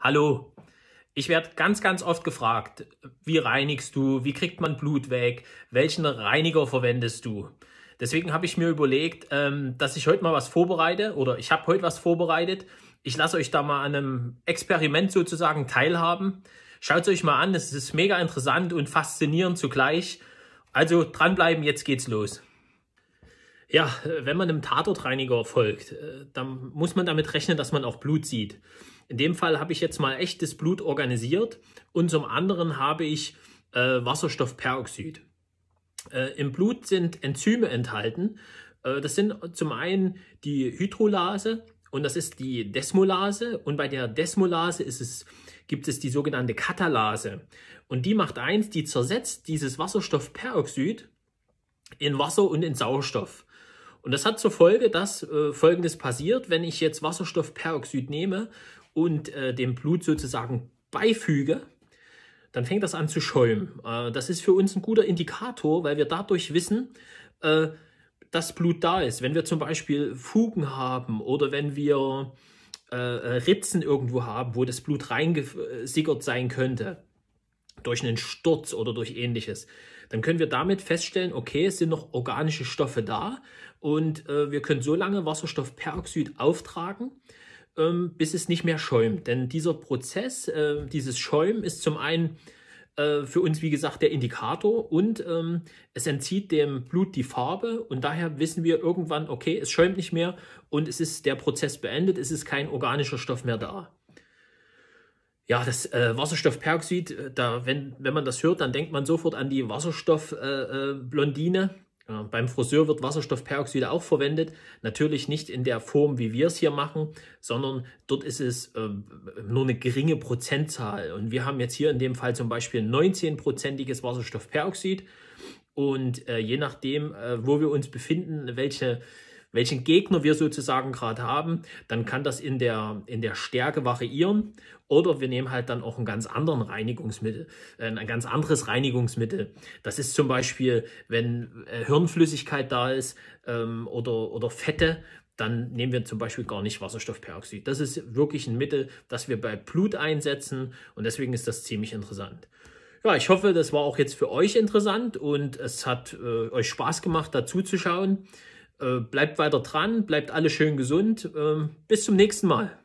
Hallo, ich werde ganz, ganz oft gefragt, wie reinigst du, wie kriegt man Blut weg, welchen Reiniger verwendest du? Deswegen habe ich mir überlegt, ähm, dass ich heute mal was vorbereite oder ich habe heute was vorbereitet. Ich lasse euch da mal an einem Experiment sozusagen teilhaben. Schaut es euch mal an, es ist mega interessant und faszinierend zugleich. Also dranbleiben, jetzt geht's los. Ja, äh, wenn man einem Tatortreiniger folgt, äh, dann muss man damit rechnen, dass man auch Blut sieht. In dem Fall habe ich jetzt mal echtes Blut organisiert und zum anderen habe ich äh, Wasserstoffperoxid. Äh, Im Blut sind Enzyme enthalten. Äh, das sind zum einen die Hydrolase und das ist die Desmolase. Und bei der Desmolase ist es, gibt es die sogenannte Katalase. Und die macht eins, die zersetzt dieses Wasserstoffperoxid in Wasser und in Sauerstoff. Und das hat zur Folge, dass äh, Folgendes passiert, wenn ich jetzt Wasserstoffperoxid nehme, und äh, dem Blut sozusagen beifüge, dann fängt das an zu schäumen. Äh, das ist für uns ein guter Indikator, weil wir dadurch wissen, äh, dass Blut da ist. Wenn wir zum Beispiel Fugen haben oder wenn wir äh, äh, Ritzen irgendwo haben, wo das Blut reingesickert sein könnte, durch einen Sturz oder durch ähnliches, dann können wir damit feststellen, okay, es sind noch organische Stoffe da und äh, wir können so lange Wasserstoffperoxid auftragen, ähm, bis es nicht mehr schäumt. Denn dieser Prozess, ähm, dieses Schäumen ist zum einen äh, für uns, wie gesagt, der Indikator und ähm, es entzieht dem Blut die Farbe und daher wissen wir irgendwann, okay, es schäumt nicht mehr und es ist der Prozess beendet, es ist kein organischer Stoff mehr da. Ja, das äh, Wasserstoffperoxid, äh, da, wenn, wenn man das hört, dann denkt man sofort an die Wasserstoffblondine. Äh, äh, beim Friseur wird Wasserstoffperoxid auch verwendet, natürlich nicht in der Form, wie wir es hier machen, sondern dort ist es äh, nur eine geringe Prozentzahl. Und wir haben jetzt hier in dem Fall zum Beispiel 19-prozentiges Wasserstoffperoxid. Und äh, je nachdem, äh, wo wir uns befinden, welche welchen Gegner wir sozusagen gerade haben, dann kann das in der, in der Stärke variieren. Oder wir nehmen halt dann auch einen ganz anderen Reinigungsmittel, äh, ein ganz anderes Reinigungsmittel. Das ist zum Beispiel, wenn äh, Hirnflüssigkeit da ist ähm, oder, oder Fette, dann nehmen wir zum Beispiel gar nicht Wasserstoffperoxid. Das ist wirklich ein Mittel, das wir bei Blut einsetzen und deswegen ist das ziemlich interessant. Ja, ich hoffe, das war auch jetzt für euch interessant und es hat äh, euch Spaß gemacht, dazu zu schauen. Äh, bleibt weiter dran, bleibt alle schön gesund. Ähm, bis zum nächsten Mal.